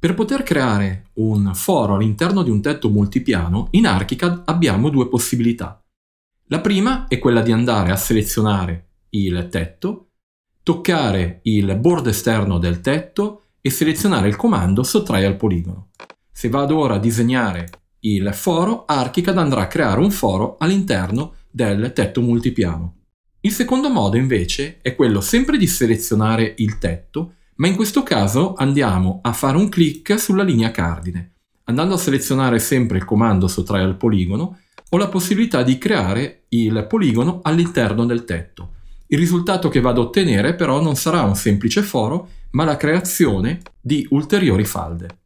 Per poter creare un foro all'interno di un tetto multipiano, in ArchiCAD abbiamo due possibilità. La prima è quella di andare a selezionare il tetto, toccare il bordo esterno del tetto e selezionare il comando sottrai al poligono. Se vado ora a disegnare il foro, ArchiCAD andrà a creare un foro all'interno del tetto multipiano. Il secondo modo invece è quello sempre di selezionare il tetto ma in questo caso andiamo a fare un clic sulla linea cardine. Andando a selezionare sempre il comando sottrae al poligono, ho la possibilità di creare il poligono all'interno del tetto. Il risultato che vado a ottenere però non sarà un semplice foro, ma la creazione di ulteriori falde.